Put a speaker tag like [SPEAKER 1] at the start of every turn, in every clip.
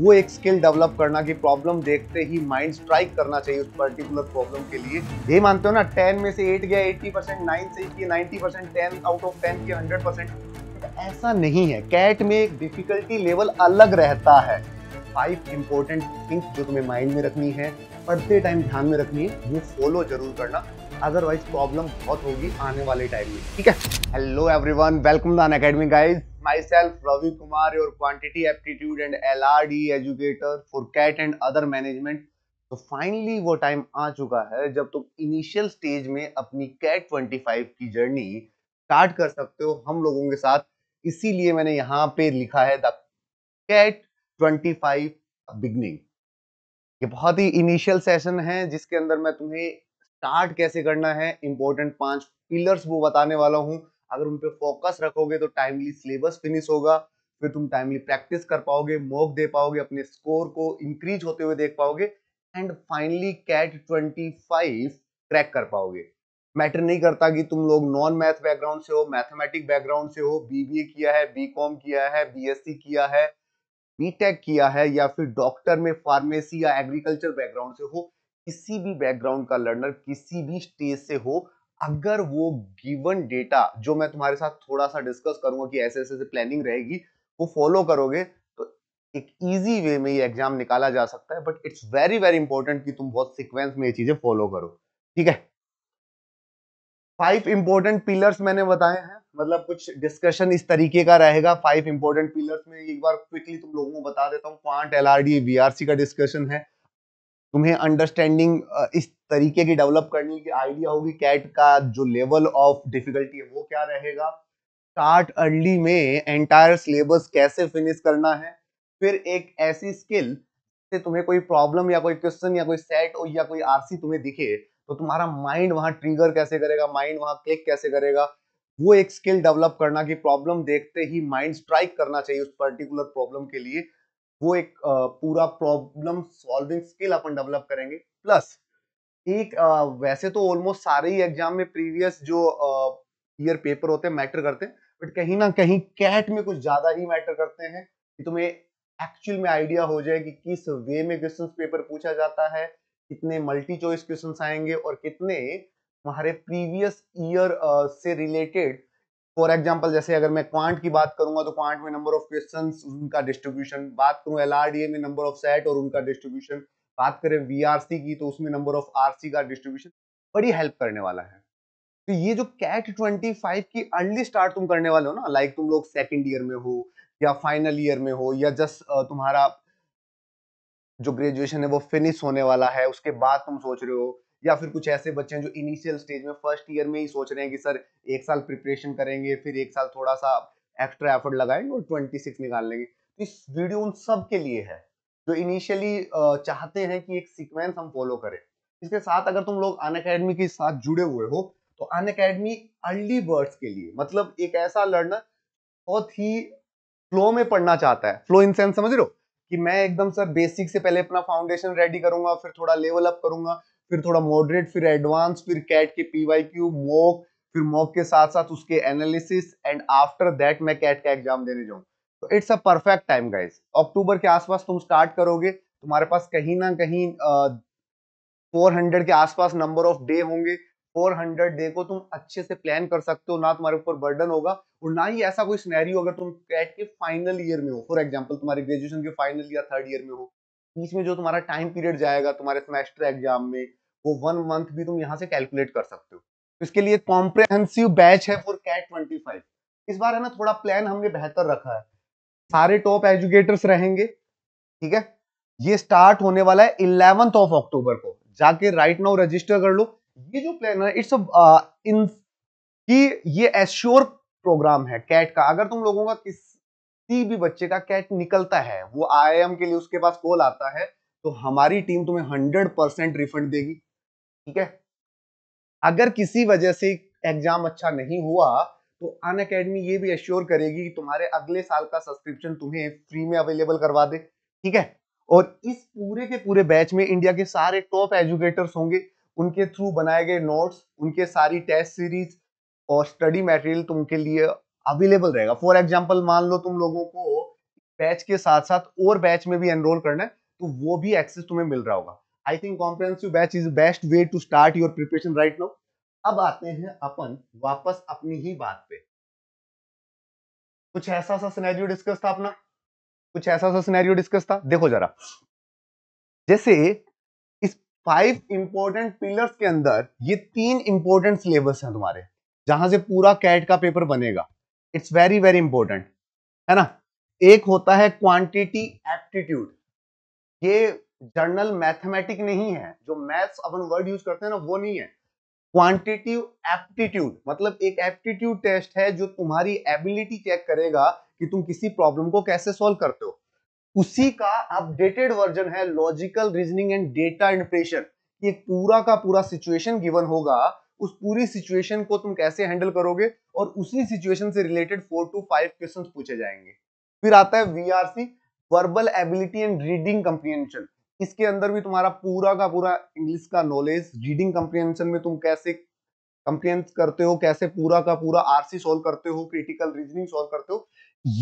[SPEAKER 1] वो एक skill develop करना कि प्रॉब्लम देखते ही माइंड स्ट्राइक करना चाहिए उस पर्टिकुलर प्रॉब्लम के लिए ये मानते हो ना टेन में से एट गया एट्टी परसेंट नाइन से किए ninety percent ten out of ten किया हंड्रेड परसेंट ऐसा नहीं है कैट में एक डिफिकल्टी लेवल अलग रहता है फाइव इंपॉर्टेंट थिंग्स जो तुम्हें माइंड में रखनी है पढ़ते टाइम ध्यान में रखनी है वो फॉलो जरूर करना अदरवाइज प्रॉब्लम बहुत होगी आने वाले टाइम में ठीक है hello everyone welcome Daan academy guys myself Ravi Kumar your quantity aptitude and L R D educator for CAT and other management तो फाइनली वो टाइम आ चुका है जब तुम इनिशियल स्टेज में अपनी कैट 25 की जर्नी स्टार्ट कर सकते हो हम लोगों के साथ इसीलिए मैंने यहाँ पे लिखा है द कैट 25 बिगनिंग ये बहुत ही इनिशियल सेशन है जिसके अंदर मैं तुम्हें स्टार्ट कैसे करना है इंपॉर्टेंट पांच पिलर्स वो बताने वाला हूँ अगर उन पर फोकस रखोगे तो टाइमली सिलेबस फिनिश होगा फिर तुम टाइमली प्रैक्टिस कर पाओगे मॉक दे पाओगे अपने स्कोर को इंक्रीज होते हुए देख पाओगे एंड फाइनली कैट 25 क्रैक कर पाओगे मैटर नहीं करता कि तुम लोग नॉन मैथ बैकग्राउंड से हो मैथमेटिक बैकग्राउंड से हो बीबीए किया है बीकॉम किया है बीएससी किया है बीटेक किया है या फिर डॉक्टर में फार्मेसी या एग्रीकल्चर बैकग्राउंड से हो किसी भी बैकग्राउंड का लर्नर किसी भी स्टेज से हो अगर वो गिवन डेटा जो मैं तुम्हारे साथ थोड़ा सा डिस्कस करूंगा कि ऐसे ऐसे प्लानिंग रहेगी वो फॉलो करोगे तो एक इजी वे में ये एग्जाम निकाला जा सकता है but it's very very important कि तुम बहुत सिक्वेंस में ये चीजें फॉलो करो ठीक है फाइव इंपॉर्टेंट पिलर्स मैंने बताए हैं मतलब कुछ डिस्कशन इस तरीके का रहेगा फाइव इंपॉर्टेंट पिलर्स में एक बार क्विकली तुम लोगों को बता देता हूँ क्वांट एलआरडी वीआरसी का डिस्कशन है तुम्हें अंडरस्टैंडिंग इस तरीके की डेवलप करने की आइडिया होगी कैट का जो लेवल ऑफ डिफिकल्टी है वो क्या रहेगा स्टार्ट अर्ली में एंटायर सिलेबस कैसे फिनिश करना है फिर एक ऐसी स्किल से तुम्हें कोई प्रॉब्लम या कोई क्वेश्चन या कोई सेट या कोई आरसी तुम्हें दिखे तो तुम्हारा माइंड वहां ट्रिगर कैसे करेगा माइंड वहां क्लिक कैसे करेगा वो एक स्किल डेवलप करना कि प्रॉब्लम देखते ही माइंड स्ट्राइक करना चाहिए उस पर्टिकुलर प्रॉब्लम के लिए वो एक पूरा प्रॉब्लम सॉल्विंग स्किल अपन डेवलप करेंगे प्लस एक वैसे तो ऑलमोस्ट सारे ही एग्जाम में प्रीवियस जो ईयर पेपर होते हैं मैटर करते हैं बट कहीं ना कहीं कैट में कुछ ज्यादा ही मैटर करते हैं कि तुम्हें एक्चुअल में आइडिया हो जाए कि किस वे में क्वेश्चन पेपर पूछा जाता है कितने मल्टी चॉइस क्वेश्चन आएंगे और कितने तुम्हारे प्रीवियस ईयर से रिलेटेड फॉर एग्जाम्पल जैसे अगर मैं क्वांट की बात करूंगा तो क्वांट में नंबर ऑफ क्वेश्चन उनका डिस्ट्रीब्यूशन बात करूँ एल में नंबर ऑफ सेट और उनका डिस्ट्रीब्यूशन बात करें वी की तो उसमें नंबर ऑफ आर का डिस्ट्रीब्यूशन बड़ी हेल्प करने वाला है तो ये जो कैट ट्वेंटी फाइव की अर्ली स्टार्ट तुम करने वाले हो ना लाइक तुम लोग सेकेंड ईयर में हो या फाइनल ईयर में हो या जस्ट तुम्हारा जो ग्रेजुएशन है वो फिनिश होने वाला है उसके बाद तुम सोच रहे हो या फिर कुछ ऐसे बच्चे हैं जो इनिशियल स्टेज में फर्स्ट ईयर में ही सोच रहे हैं कि सर एक साल प्रिपरेशन करेंगे फिर एक साल थोड़ा सा एक्स्ट्रा एफर्ट लगाएंगे और ट्वेंटी सिक्स निकाल लेंगे तो इस वीडियो उन सब के लिए है जो इनिशियली चाहते हैं कि एक सिक्वेंस हम फॉलो करें इसके साथ अगर तुम लोग अन अकेडमी के साथ जुड़े हुए हो तो अन अकेडमी अर्ली बर्ड्स के लिए मतलब एक ऐसा लर्नर बहुत ही फ्लो में पढ़ना चाहता है फ्लो इन सेंस समझ रहे हो कि मैं एकदम सर बेसिक से पहले अपना फाउंडेशन रेडी करूंगा फिर थोड़ा लेवल अप करूंगा फिर थोड़ा मॉडरेट फिर एडवांस फिर कैट के पीवाई क्यू मोक फिर मॉक के साथ साथ उसके एनालिसिस एंड आफ्टर दैट मैं कैट का एग्जाम देने जाऊँ तो it's a perfect time guys October के आसपास तुम स्टार्ट करोगे तुम्हारे पास कहीं ना कहीं फोर हंड्रेड के आसपास नंबर ऑफ डे होंगे फोर हंड्रेड डे को तुम अच्छे से प्लान कर सकते हो ना तुम्हारे ऊपर बर्डन होगा और ना ही ऐसा कोई स्नैरियो अगर तुम कैट के फाइनल ईयर में हो फॉर एग्जाम्पल तुम्हारे ग्रेजुएशन के फाइनल या थर्ड ईयर में हो बीच में जो तुम्हारा टाइम पीरियड जाएगा तुम्हारे सेमेस्टर एग्जाम में वो वन मंथ भी तुम यहाँ से कैलकुलेट कर सकते हो इसके लिए कॉम्प्रेहेंसिव बैच है फॉर कैट ट्वेंटी इस बार है ना थोड़ा प्लान हमने बेहतर रखा है सारे टॉप एजुकेटर्स रहेंगे ठीक है ये स्टार्ट होने वाला है इलेवेंथ ऑफ अक्टूबर को जाके राइट नाउ रजिस्टर कर लो ये जो प्लान है इट्स इन uh, कि ये एश्योर प्रोग्राम है कैट का अगर तुम लोगों का किसी भी बच्चे का कैट निकलता है वो आई के लिए उसके पास कॉल आता है तो हमारी टीम तुम्हें हंड्रेड परसेंट रिफंड देगी ठीक है अगर किसी वजह से एग्जाम अच्छा नहीं हुआ तो अन अकेडमी ये भी एश्योर करेगी कि तुम्हारे अगले साल का सब्सक्रिप्शन तुम्हें फ्री में अवेलेबल करवा दे ठीक है और इस पूरे के पूरे बैच में इंडिया के सारे टॉप एजुकेटर्स होंगे उनके थ्रू बनाए गए नोट्स उनके सारी टेस्ट सीरीज और स्टडी मटेरियल तुमके लिए अवेलेबल रहेगा फॉर एग्जाम्पल मान लो तुम लोगों को बैच के साथ साथ और बैच में भी एनरोल करना है तो वो भी एक्सेस तुम्हें मिल रहा होगा I think comprehensive batch is best way to start your preparation right now अब आते हैं अपन वापस अपनी ही बात पे कुछ ऐसा सा सिनेरियो डिस्कस था अपना कुछ ऐसा सा सिनेरियो डिस्कस था देखो जरा जैसे इस फाइव इंपॉर्टेंट पिलर्स के अंदर ये तीन इंपॉर्टेंट सिलेबस हैं तुम्हारे जहां से पूरा कैट का पेपर बनेगा इट्स वेरी वेरी इंपॉर्टेंट है ना एक होता है क्वांटिटी एप्टीट्यूड ये जर्नल मैथमेटिक नहीं है जो मैथ्स अपन वर्ड यूज करते हैं ना वो नहीं है क्वांटिटिव एप्टीट्यूड मतलब एक एप्टीट्यूड टेस्ट है जो तुम्हारी एबिलिटी चेक करेगा कि तुम किसी प्रॉब्लम को कैसे सॉल्व करते हो उसी का अपडेटेड वर्जन है logical reasoning and data interpretation ये पूरा का पूरा सिचुएशन गिवन होगा उस पूरी सिचुएशन को तुम कैसे हैंडल करोगे और उसी सिचुएशन से related four to five questions पूछे जाएंगे फिर आता है VRC verbal ability and reading comprehension इसके अंदर भी तुम्हारा पूरा का पूरा इंग्लिश का नॉलेज रीडिंग कंप्रीहेंशन में तुम कैसे कंप्रीहेंस करते हो कैसे पूरा का पूरा आरसी सॉल्व करते हो क्रिटिकल रीजनिंग सॉल्व करते हो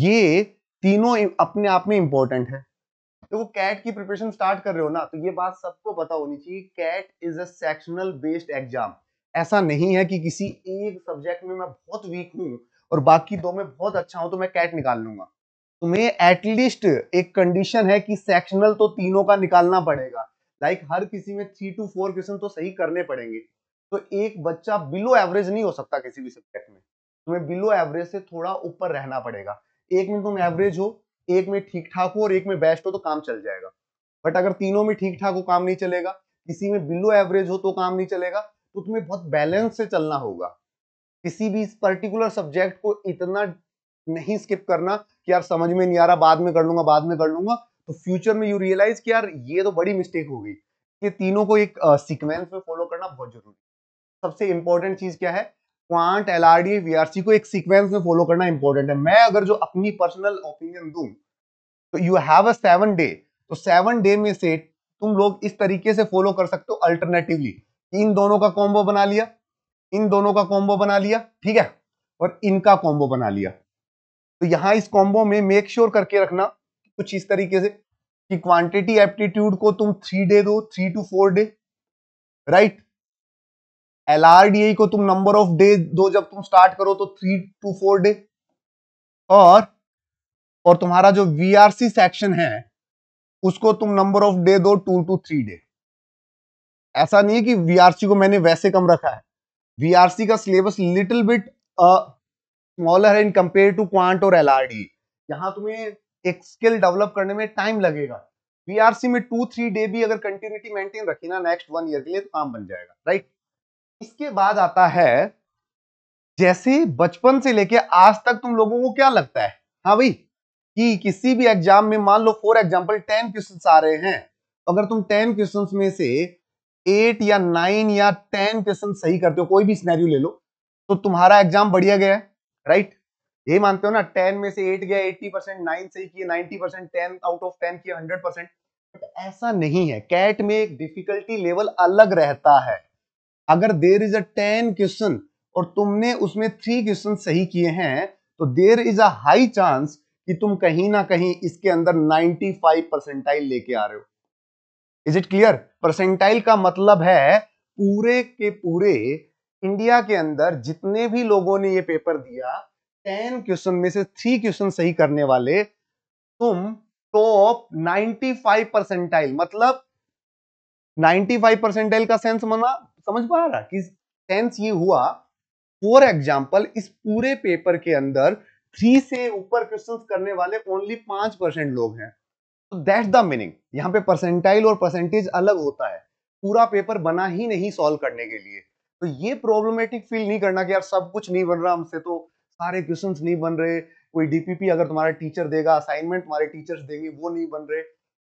[SPEAKER 1] ये तीनों अपने आप में इंपॉर्टेंट है तो वो कैट की प्रिपरेशन स्टार्ट कर रहे हो ना तो ये बात सबको पता होनी चाहिए CAT is a sectional based exam ऐसा नहीं है कि किसी एक सब्जेक्ट में मैं बहुत वीक हूं और बाकी दो में बहुत अच्छा हूं तो मैं कैट निकाल लूंगा तुम्हें एटलीस्ट एक कंडीशन है कि सेक्शनल तो तीनों का निकालना पड़ेगा लाइक like हर किसी में थ्री टू फोर क्वेश्चन तो सही करने पड़ेंगे तो एक बच्चा बिलो एवरेज नहीं हो सकता किसी भी सब्जेक्ट में तुम्हें बिलो एवरेज से थोड़ा ऊपर रहना पड़ेगा एक में तुम एवरेज हो एक में ठीक ठाक हो और एक में बेस्ट हो तो काम चल जाएगा बट अगर तीनों में ठीक ठाक हो काम नहीं चलेगा किसी में बिलो एवरेज हो तो काम नहीं चलेगा तो तुम्हें बहुत बैलेंस से चलना होगा किसी भी पर्टिकुलर सब्जेक्ट को इतना नहीं स्किप करना कि यार समझ में नहीं आ रहा बाद में कर लूंगा बाद में कर लूंगा तो फ्यूचर में यू रियलाइज कि यार ये तो बड़ी मिस्टेक हो गई ये तीनों को एक सिक्वेंस में फॉलो करना बहुत जरूरी सबसे इंपॉर्टेंट चीज क्या है quant L R D C को एक सिक्वेंस में फॉलो करना इंपॉर्टेंट है मैं अगर जो अपनी पर्सनल ओपिनियन दूं तो you have a seven day तो सेवन डे में से तुम लोग इस तरीके से फॉलो कर सकते हो अल्टरनेटिवली इन दोनों का कॉम्बो बना लिया इन दोनों का कॉम्बो बना लिया ठीक है और इनका कॉम्बो बना लिया तो यहां इस कॉम्बो में मेक श्योर sure करके रखना कुछ इस तरीके से कि क्वांटिटी एप्टीट्यूड को तुम थ्री डे दो three to four day right L को तुम नंबर ऑफ डे दो जब तुम स्टार्ट करो तो थ्री टू फोर डे और और तुम्हारा जो वीआरसी सेक्शन है उसको तुम नंबर ऑफ डे दो टू टू थ्री डे ऐसा नहीं है कि वीआरसी को मैंने वैसे कम रखा है वीआरसी का सिलेबस लिटिल बिट स्मॉलर है इन कंपेयर टू क्वांट और एलआरडी यहाँ तुम्हें एक स्किल डेवलप करने में टाइम लगेगा वीआरसी में टू थ्री डे भी अगर कंटिन्यूटी मेंटेन रखी ना नेक्स्ट वन ईयर के लिए तो काम बन जाएगा राइट इसके बाद आता है जैसे बचपन से लेके आज तक तुम लोगों को क्या लगता है हाँ भाई कि किसी भी एग्जाम में मान लो फॉर एग्जाम्पल टेन क्वेश्चन आ रहे हैं तो अगर तुम टेन क्वेश्चन में से एट या नाइन या टेन क्वेश्चन सही करते हो कोई भी स्नैरियो ले लो तो तुम्हारा एग्जाम बढ़िया गया है राइट ये मानते हो ना टेन में से एट गया एट्टी परसेंट नाइन से किए ninety percent ten out of ten किए हंड्रेड परसेंट बट ऐसा नहीं है कैट में एक डिफिकल्टी लेवल अलग रहता है अगर there is a ten question और तुमने उसमें थ्री क्वेश्चन सही किए हैं तो there is a high chance कि तुम कहीं ना कहीं इसके अंदर 95 परसेंटाइल लेके आ रहे हो इज इट क्लियर परसेंटाइल का मतलब है पूरे के पूरे इंडिया के अंदर जितने भी लोगों ने ये पेपर दिया टेन क्वेश्चन में से थ्री क्वेश्चन सही करने वाले तुम टॉप 95 परसेंटाइल मतलब 95 परसेंटाइल का सेंस मना समझ पा रहा कि सेंस ये हुआ फॉर एग्जाम्पल इस पूरे पेपर के अंदर थ्री से ऊपर क्वेश्चन करने वाले ओनली पांच परसेंट लोग हैं तो दैट द मीनिंग यहाँ पे परसेंटाइल और परसेंटेज अलग होता है पूरा पेपर बना ही नहीं सॉल्व करने के लिए तो ये प्रॉब्लमेटिक फील नहीं करना कि यार सब कुछ नहीं बन रहा हमसे तो सारे क्वेश्चन नहीं बन रहे कोई डीपीपी अगर तुम्हारा टीचर देगा असाइनमेंट तुम्हारे टीचर्स देंगे वो नहीं बन रहे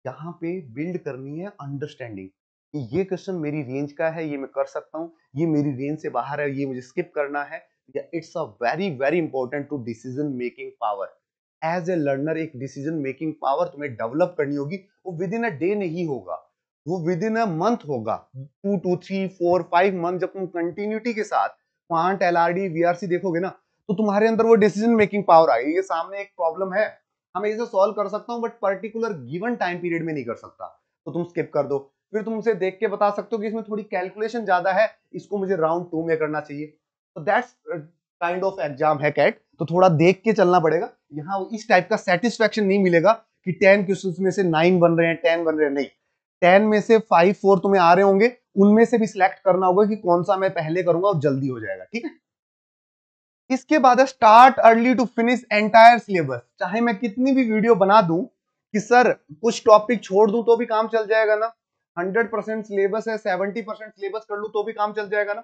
[SPEAKER 1] यहाँ पे बिल्ड करनी है अंडरस्टैंडिंग कि ये क्वेश्चन मेरी रेंज का है ये मैं कर सकता हूँ ये मेरी रेंज से बाहर है ये मुझे स्किप करना है या it's a very very important to decision making power as a learner एक डिसीजन मेकिंग पावर तुम्हें डेवलप करनी होगी वो विद इन अ डे नहीं होगा वो विद इन अ मंथ होगा two to three four five month जब तुम कंटिन्यूटी के साथ quant L R D VRC देखोगे ना तो तुम्हारे अंदर वो डिसीजन मेकिंग पावर आएगी ये सामने एक प्रॉब्लम है हमें इसे सॉल्व कर सकता हूँ but particular given time period में नहीं कर सकता तो तुम स्किप कर दो फिर तुम उसे देख के बता सकते हो कि इसमें थोड़ी कैलकुलेशन ज्यादा है इसको मुझे राउंड टू में करना चाहिए तो दैट्स काइंड ऑफ एग्जाम है कैट तो थोड़ा देख के चलना पड़ेगा यहाँ इस टाइप का सेटिस्फेक्शन नहीं मिलेगा कि टेन क्वेश्चन में से नाइन बन रहे हैं टेन बन रहे हैं नहीं टेन में से फाइव फोर तुम्हें आ रहे होंगे उनमें से भी सिलेक्ट करना होगा कि कौन सा मैं पहले करूंगा और जल्दी हो जाएगा ठीक है इसके बाद start early to finish entire syllabus चाहे मैं कितनी भी वीडियो बना दूं कि सर कुछ टॉपिक छोड़ दूं तो भी काम चल जाएगा ना हंड्रेड परसेंट सिलेबस है सेवेंटी परसेंट सिलेबस कर लू तो भी काम चल जाएगा ना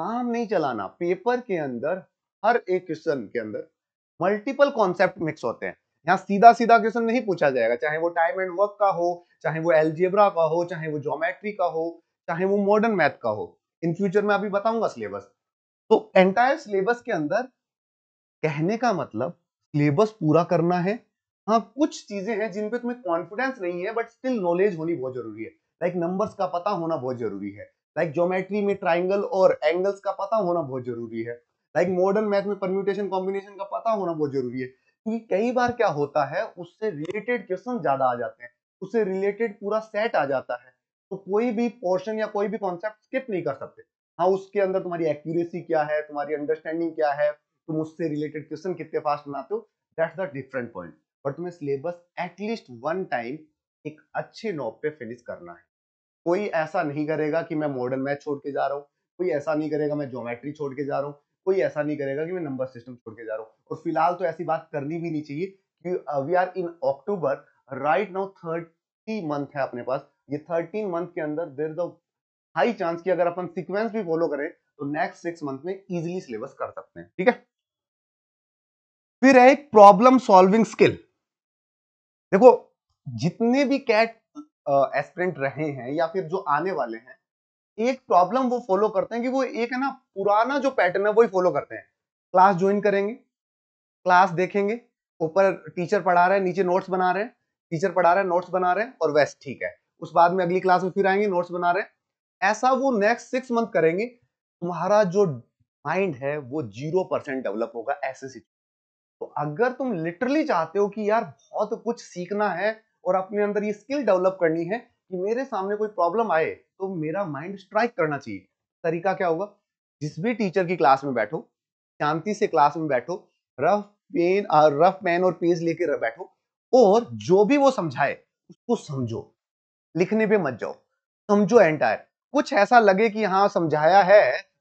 [SPEAKER 1] काम नहीं चलाना पेपर के अंदर हर एक क्वेश्चन के अंदर मल्टीपल कॉन्सेप्ट मिक्स होते हैं यहाँ सीधा सीधा क्वेश्चन नहीं पूछा जाएगा चाहे वो टाइम एंड वर्क का हो चाहे वो एलजेब्रा का हो चाहे वो ज्योमेट्री का हो चाहे वो मॉडर्न मैथ का हो इन फ्यूचर में अभी बताऊंगा सिलेबस तो एंटायर सिलेबस के अंदर कहने का मतलब सिलेबस पूरा करना है हाँ कुछ चीजें हैं जिन पे तुम्हें कॉन्फिडेंस नहीं है बट स्टिल नॉलेज होनी बहुत जरूरी है लाइक like नंबर्स का पता होना बहुत जरूरी है लाइक like ज्योमेट्री में ट्राइंगल और एंगल्स का पता होना बहुत जरूरी है लाइक मॉडर्न मैथ में परम्यूटेशन कॉम्बिनेशन का पता होना बहुत जरूरी है क्योंकि कई बार क्या होता है उससे रिलेटेड क्वेश्चन ज्यादा आ जाते हैं उससे रिलेटेड पूरा सेट आ जाता है तो कोई भी पोर्शन या कोई भी कॉन्सेप्ट स्किप नहीं कर सकते हाँ उसके अंदर तुम्हारी एक्यूरेसी क्या है तुम्हारी अंडरस्टैंडिंग क्या है तुम उससे रिलेटेड क्वेश्चन कितने फास्ट बनाते हो दैट्स द डिफरेंट पॉइंट पर तुम्हें सिलेबस एटलीस्ट वन टाइम एक अच्छे नॉब पे फिनिश करना है कोई ऐसा नहीं करेगा कि मैं मॉडर्न मैथ छोड़ के जा रहा हूँ कोई ऐसा नहीं करेगा मैं ज्योमेट्री छोड़ के जा रहा हूँ कोई ऐसा नहीं करेगा कि मैं नंबर सिस्टम छोड़ के जा रहा हूँ और फिलहाल तो ऐसी बात करनी भी नहीं चाहिए कि we are in October right now thirty month है अपने पास ये थर्टीन मंथ के अंदर देर द हाई चांस की अगर अपन सिक्वेंस भी फॉलो करें तो नेक्स्ट सिक्स मंथ में इजिली सिलेबस कर सकते हैं ठीक है फिर है एक प्रॉब्लम सॉल्विंग स्किल देखो जितने भी कैट एस्पिरेंट रहे हैं या फिर जो आने वाले हैं एक प्रॉब्लम वो फॉलो करते हैं कि वो एक है ना पुराना जो पैटर्न है ही फॉलो करते हैं क्लास ज्वाइन करेंगे क्लास देखेंगे ऊपर टीचर पढ़ा रहे हैं नीचे नोट्स बना रहे हैं टीचर पढ़ा रहे हैं नोट्स बना रहे हैं और वैसे ठीक है उस बाद में अगली क्लास में फिर आएंगे नोट्स बना रहे हैं ऐसा वो नेक्स्ट सिक्स मंथ करेंगे तुम्हारा जो माइंड है वो जीरो परसेंट डेवलप होगा ऐसे तो अगर तुम लिटरली चाहते हो कि यार बहुत कुछ सीखना है और अपने अंदर ये स्किल डेवलप करनी है कि मेरे सामने कोई प्रॉब्लम आए तो मेरा माइंड स्ट्राइक करना चाहिए तरीका क्या होगा जिस भी टीचर की क्लास में बैठो शांति से क्लास में बैठो रफ पेन रफ पेन और पेज लेकर बैठो और जो भी वो समझाए उसको समझो लिखने पे मत जाओ समझो एंटायर कुछ ऐसा लगे कि हाँ समझाया है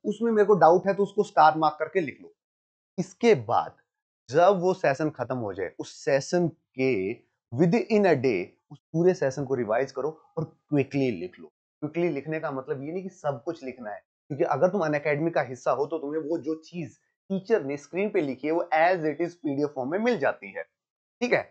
[SPEAKER 1] उसमें मेरे को डाउट है तो उसको स्टार मार्क करके लिख लो इसके बाद जब वो सेशन खत्म हो जाए उस सेशन के विद इन अ डे उस पूरे सेशन को रिवाइज करो और क्विकली लिख लो क्विकली लिखने का मतलब ये नहीं कि सब कुछ लिखना है क्योंकि अगर तुम अनकेडमी का हिस्सा हो तो तुम्हें वो जो चीज टीचर ने स्क्रीन पे लिखी है वो as it is PDF form में मिल जाती है ठीक है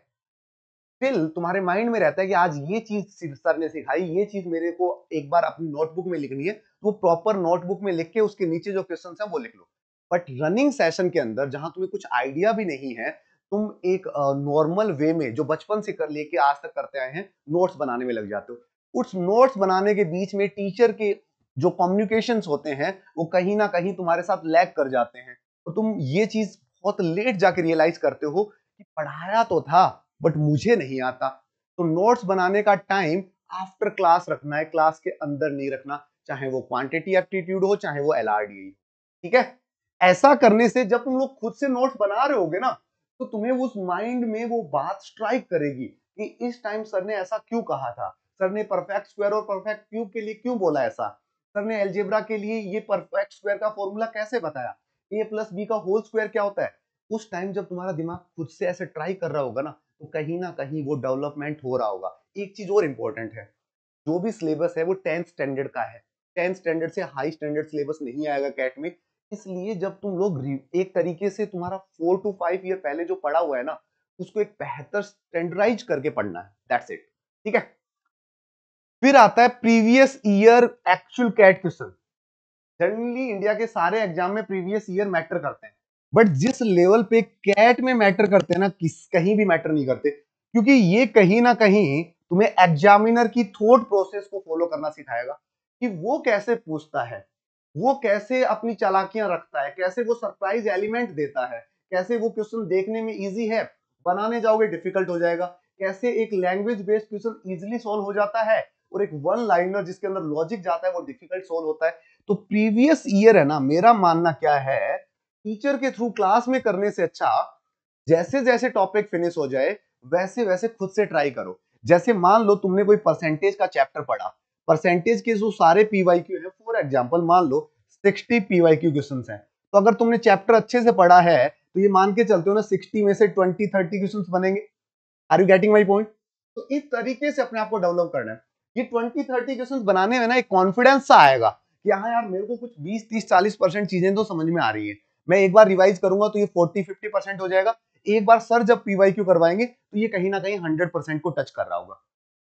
[SPEAKER 1] स्टिल तुम्हारे माइंड में रहता है कि आज ये चीज सर ने सिखाई ये चीज मेरे को एक बार अपनी नोटबुक में लिखनी है तो वो प्रॉपर नोटबुक में लिख के उसके नीचे जो क्वेश्चन है वो लिख लो बट रनिंग सेशन के अंदर जहां तुम्हें कुछ आइडिया भी नहीं है तुम एक नॉर्मल वे में जो बचपन से कर लेके आज तक करते आए हैं नोट्स बनाने में लग जाते हो उस नोट्स बनाने के बीच में टीचर के जो कम्युनिकेशंस होते हैं वो कहीं ना कहीं तुम्हारे साथ लैग कर जाते हैं तो तुम ये चीज बहुत लेट जाके रियलाइज करते हो कि पढ़ाया तो था बट मुझे नहीं आता तो नोट्स बनाने का टाइम आफ्टर क्लास रखना है क्लास के अंदर नहीं रखना चाहे वो क्वांटिटी एप्टीट्यूड हो चाहे वो एल ठीक है ऐसा करने से जब तुम लोग खुद से नोट्स बना रहे होगे ना तो तुम्हें उस माइंड में वो बात स्ट्राइक करेगी कि इस टाइम सर ने ऐसा क्यों कहा था सर ने परफेक्ट स्क्वायर और परफेक्ट क्यूब के लिए क्यों बोला ऐसा सर ने एलजेब्रा के लिए ये परफेक्ट स्क्वायर का फॉर्मूला कैसे बताया ए प्लस बी का होल स्क्वायर क्या होता है उस टाइम जब तुम्हारा दिमाग खुद से ऐसे ट्राई कर रहा होगा ना तो कहीं ना कहीं वो डेवलपमेंट हो रहा होगा एक चीज और इम्पोर्टेंट है जो भी सिलेबस है वो टेंथ स्टैंडर्ड का है टेंथ स्टैंडर्ड से हाई स्टैंडर्ड सिलेबस नहीं आएगा कैट में इसलिए जब तुम लोग एक तरीके से तुम्हारा फोर टू फाइव ईयर पहले जो पढ़ा हुआ है ना उसको एक बेहतर स्टैंडर्डाइज करके पढ़ना है दैट्स इट ठीक है फिर आता है previous year actual CAT question generally India के सारे एग्जाम में प्रीवियस ईयर मैटर करते हैं बट जिस लेवल पे कैट में मैटर करते हैं ना किस कहीं भी मैटर नहीं करते क्योंकि ये कहीं ना कहीं तुम्हें एग्जामिनर की थॉट प्रोसेस को फॉलो करना सिखाएगा कि वो कैसे पूछता है वो कैसे अपनी चालाकियां रखता है कैसे वो सरप्राइज एलिमेंट देता है कैसे वो क्वेश्चन देखने में इजी है बनाने जाओगे डिफिकल्ट हो जाएगा कैसे एक language based question easily solve हो जाता है और एक वन लाइनर जिसके अंदर लॉजिक जाता है वो डिफिकल्ट सोल्व होता है तो प्रीवियस ईयर है ना मेरा मानना क्या है टीचर के थ्रू क्लास में करने से अच्छा जैसे जैसे टॉपिक फिनिश हो जाए वैसे वैसे खुद से ट्राई करो जैसे मान लो तुमने कोई परसेंटेज का चैप्टर पढ़ा परसेंटेज के जो सारे पीवाई क्यू है फॉर एग्जाम्पल मान लो सिक्सटी पीवाई क्यू क्वेश्चन है तो अगर तुमने चैप्टर अच्छे से पढ़ा है तो ये मान के चलते हो ना सिक्सटी में से ट्वेंटी थर्टी क्वेश्चन बनेंगे are you getting my point तो इस तरीके से अपने आप को डेवलप करना है ये ट्वेंटी थर्टी क्वेश्चन बनाने में ना एक कॉन्फिडेंस सा आएगा कि हाँ यार मेरे को कुछ बीस तीस चालीस परसेंट चीजें तो समझ में आ रही है मैं एक बार रिवाइज करूंगा तो ये फोर्टी फिफ्टी परसेंट हो जाएगा एक बार सर जब पीवाई क्यू करवाएंगे तो ये कहीं ना कहीं हंड्रेड परसेंट को टच कर रहा होगा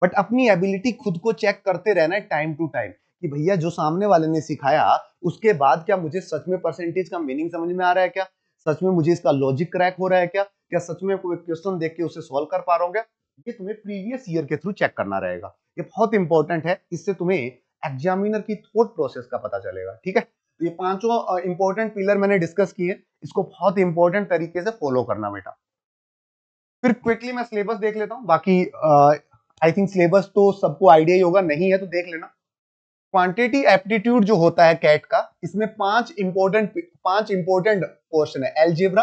[SPEAKER 1] बट अपनी एबिलिटी खुद को चेक करते रहना है टाइम टू टाइम कि भैया जो सामने वाले ने सिखाया उसके बाद क्या मुझे सच में परसेंटेज का मीनिंग समझ में आ रहा है क्या सच में मुझे इसका लॉजिक क्रैक हो रहा है क्या क्या सच में कोई क्वेश्चन देख के उसे सोल्व कर पा रहा हूँ ये तुम्हें प्रीवियस ईयर के थ्रू चेक करना रहेगा ये बहुत इंपॉर्टेंट है इससे तुम्हें एग्जामिनर की थोट प्रोसेस का पता चलेगा ठीक है तो ये पांचों इंपॉर्टेंट पिलर मैंने डिस्कस किए इसको बहुत इंपॉर्टेंट तरीके से फॉलो करना बेटा फिर क्विकली मैं सिलेबस देख लेता हूँ बाकी आई थिंक सिलेबस तो सबको आइडिया ही होगा नहीं है तो देख लेना क्वांटिटी एप्टीट्यूड जो होता है कैट का इसमें पांच इंपॉर्टेंट पांच इंपॉर्टेंट क्वेश्चन है algebra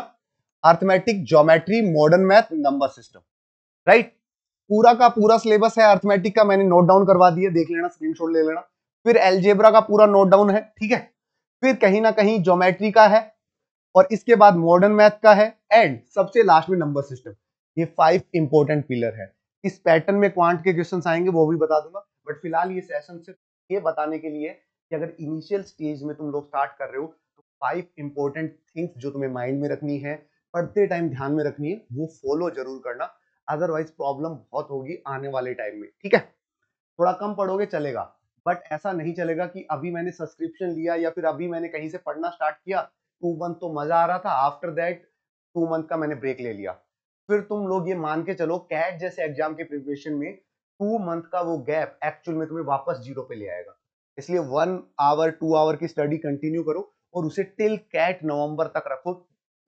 [SPEAKER 1] arithmetic geometry modern math number system right पूरा का पूरा सिलेबस है अर्थमेटिक का मैंने नोट डाउन करवा दिया देख लेना स्क्रीनशॉट ले लेना फिर एलजेब्रा का पूरा नोट डाउन है ठीक है फिर कहीं ना कहीं ज्योमेट्री का है और इसके बाद मॉडर्न मैथ का है एंड सबसे लास्ट में नंबर सिस्टम ये फाइव इंपॉर्टेंट पिलर है इस पैटर्न में क्वांट के क्वेश्चन आएंगे वो भी बता दूंगा बट फिलहाल ये सेशन सिर्फ ये बताने के लिए कि अगर इनिशियल स्टेज में तुम लोग स्टार्ट कर रहे हो तो फाइव इंपॉर्टेंट थिंग्स जो तुम्हें माइंड में रखनी है पढ़ते टाइम ध्यान में रखनी है वो फॉलो जरूर करना अदरवाइज प्रॉब्लम बहुत होगी आने वाले टाइम में ठीक है थोड़ा कम पढ़ोगे चलेगा बट ऐसा नहीं चलेगा कि अभी मैंने सब्सक्रिप्शन लिया या फिर अभी मैंने कहीं से पढ़ना स्टार्ट किया टू मंथ तो मजा आ रहा था आफ्टर दैट टू मंथ का मैंने ब्रेक ले लिया फिर तुम लोग ये मान के चलो कैट जैसे एग्जाम के प्रिपरेशन में टू मंथ का वो गैप एक्चुअल में तुम्हें वापस जीरो पे ले आएगा इसलिए वन आवर टू आवर की स्टडी कंटिन्यू करो और उसे टिल कैट नवंबर तक रखो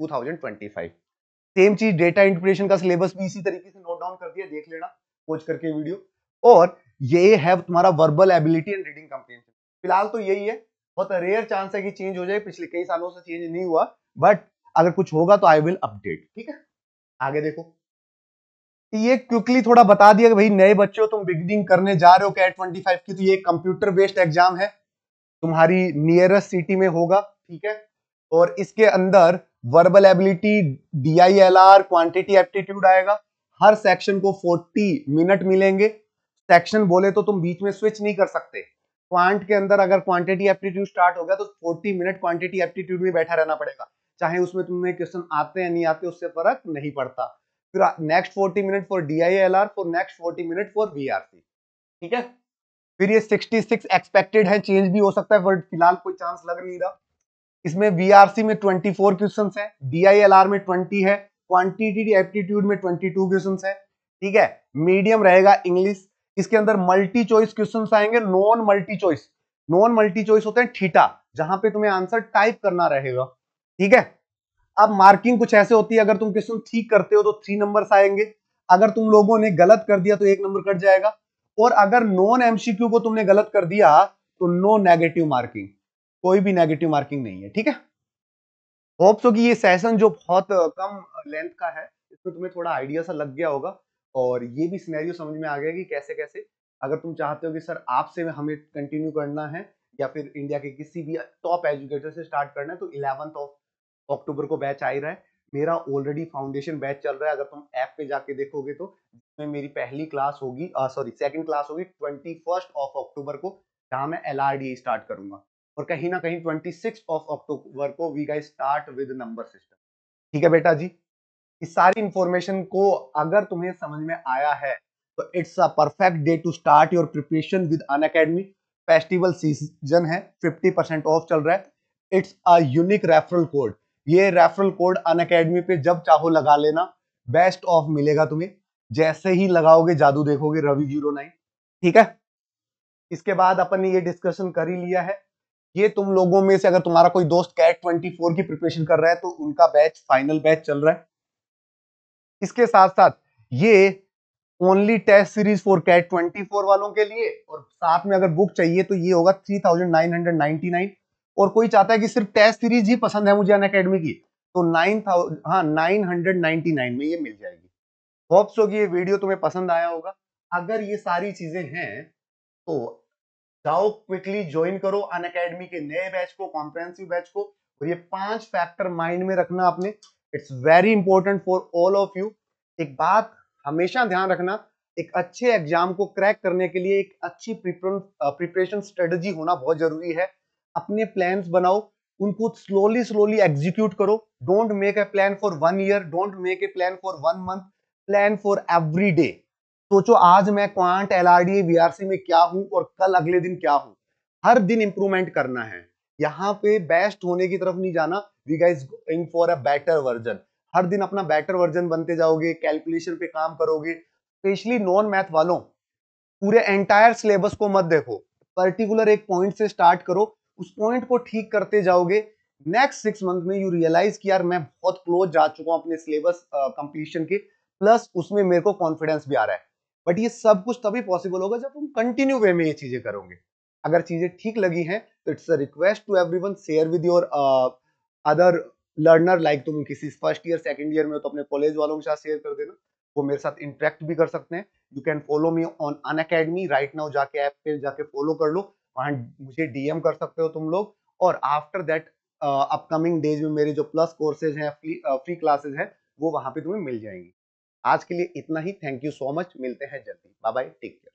[SPEAKER 1] 2025 सेम चीज डेटा इंटरप्रिटेशन का सिलेबस भी इसी तरीके से नोट डाउन कर दिया देख लेना खोज करके वीडियो और ये है तुम्हारा verbal ability and reading comprehension फिलहाल तो यही है बहुत रेयर चांस है कि चेंज हो जाए पिछले कई सालों से चेंज नहीं हुआ बट अगर कुछ होगा तो आई विल अपडेट ठीक है आगे देखो ये क्विकली थोड़ा बता दिया कि भाई नए बच्चे हो तुम बिगनिंग करने जा रहे हो कैट ट्वेंटी फाइव की तो ये कंप्यूटर बेस्ड एग्जाम है तुम्हारी नियरेस्ट सिटी में होगा ठीक है और इसके अंदर verbal ability D I L R quantity aptitude आएगा हर सेक्शन को 40 मिनट मिलेंगे सेक्शन बोले तो तुम बीच में स्विच नहीं कर सकते क्वांट के अंदर अगर क्वांटिटी एप्टीट्यूड स्टार्ट हो गया तो 40 मिनट क्वांटिटी एप्टीट्यूड में बैठा रहना पड़ेगा चाहे उसमें तुम्हें क्वेश्चन आते हैं नहीं आते उससे फर्क नहीं पड़ता फिर next forty minute for D I L R for next forty minute for V R C ठीक है फिर ये 66 एक्सपेक्टेड है चेंज भी हो सकता है बट फिलहाल कोई चांस लग नहीं रहा इसमें वीआरसी में 24 क्वेश्चंस हैं डीआईएलआर में 20 है क्वांटिटी एप्टीट्यूड में 22 क्वेश्चन है ठीक है मीडियम रहेगा इंग्लिश इसके अंदर मल्टी चॉइस क्वेश्चन आएंगे non multi choice non multi choice होते हैं ठीटा जहां पे तुम्हें आंसर टाइप करना रहेगा ठीक है अब मार्किंग कुछ ऐसे होती है अगर तुम क्वेश्चन ठीक करते हो तो थ्री नंबर आएंगे अगर तुम लोगों ने गलत कर दिया तो एक नंबर कट जाएगा और अगर नॉन एमसीक्यू को तुमने गलत कर दिया तो नो नेगेटिव मार्किंग कोई भी नेगेटिव मार्किंग नहीं है ठीक है होप्स हो कि ये सेशन जो बहुत कम लेंथ का है इसमें तुम्हें थोड़ा आइडिया सा लग गया होगा और ये भी सिनेरियो समझ में आ गया कि कैसे कैसे अगर तुम चाहते हो कि सर आपसे हमें कंटिन्यू करना है या फिर इंडिया के किसी भी टॉप एजुकेटर से स्टार्ट करना है तो इलेवंथ ऑफ अक्टूबर को बैच आ ही रहा है मेरा ऑलरेडी फाउंडेशन बैच चल रहा है अगर तुम ऐप पे जाके देखोगे तो जिसमें मेरी पहली क्लास होगी सॉरी सेकंड क्लास होगी ट्वेंटी फर्स्ट ऑफ अक्टूबर को जहाँ मैं एल स्टार्ट करूंगा और कहीं ना कहीं ट्वेंटी सिक्स ऑफ अक्टूबर को वी गाई स्टार्ट विद नंबर सिस्टम ठीक है बेटा जी इस सारी इंफॉर्मेशन को अगर तुम्हें समझ में आया है तो it's a perfect day to start your preparation with Unacademy festival season है 50 परसेंट ऑफ चल रहा है it's a unique referral code ये रेफरल कोड अन अकेडमी पे जब चाहो लगा लेना बेस्ट ऑफ मिलेगा तुम्हें जैसे ही लगाओगे जादू देखोगे रवि जीरो नाइन ठीक है इसके बाद अपन ने ये डिस्कशन कर ही लिया है ये तुम लोगों में से अगर तुम्हारा कोई दोस्त कैट ट्वेंटी फोर की प्रिपरेशन कर रहा है तो उनका बैच फाइनल बैच चल रहा है इसके साथ साथ ये only test series for CAT twenty four वालों के लिए और साथ में अगर बुक चाहिए तो ये होगा three thousand nine hundred ninety nine और कोई चाहता है कि सिर्फ टेस्ट सीरीज ही पसंद है मुझे अन अकेडमी की तो नाइन थाउजेंड हाँ नाइन हंड्रेड नाइनटी नाइन में ये मिल जाएगी होप्स होगी ये वीडियो तुम्हें पसंद आया होगा अगर ये सारी चीजें हैं तो जाओ क्विकली ज्वाइन करो अन अकेडमी के नए बैच को कॉम्प्रेंसिव बैच को और ये पांच फैक्टर माइंड में रखना अपने it's very important for all of you एक बात हमेशा ध्यान रखना एक अच्छे एग्जाम को क्रैक करने के लिए एक अच्छी प्रिपरेशन स्ट्रेटजी होना बहुत जरूरी है अपने प्लान बनाओ उनको स्लोली स्लोली एग्जीक्यूट करो don't make a plan for one year don't make a plan for one month plan for every day सोचो आज मैं क्वांट एल आर में क्या हूं और कल अगले दिन क्या हूं हर दिन इंप्रूवमेंट करना है यहाँ पे बेस्ट होने की तरफ नहीं जाना we guys going for a better version हर दिन अपना बेटर वर्जन बनते जाओगे कैलकुलेशन पे काम करोगे स्पेशली नॉन मैथ वालों पूरे एंटायर सिलेबस को मत देखो पर्टिकुलर एक पॉइंट से स्टार्ट करो उस पॉइंट को ठीक करते जाओगे नेक्स्ट सिक्स मंथ में यू रियलाइज कि यार मैं बहुत क्लोज जा चुका हूँ अपने सिलेबस कंप्लीशन के प्लस उसमें मेरे को कॉन्फिडेंस भी आ रहा है बट ये सब कुछ तभी पॉसिबल होगा जब तुम कंटिन्यू वे में ये चीजें करोगे अगर चीजें ठीक लगी हैं तो it's a request to everyone share with your other learner like तुम किसी फर्स्ट ईयर सेकेंड ईयर में हो तो अपने कॉलेज वालों के साथ शेयर कर देना वो मेरे साथ इंटरेक्ट भी कर सकते हैं you can follow me on Unacademy right now जाके ऐप पे जाके फॉलो कर लो वहां मुझे डीएम कर सकते हो तुम लोग और आफ्टर दैट अपकमिंग डेज में मेरे जो प्लस कोर्सेज हैं फ्री क्लासेज uh, हैं वो वहां पे तुम्हें मिल जाएंगी आज के लिए इतना ही थैंक यू सो मच मिलते हैं जल्दी बाय बाय टेक केयर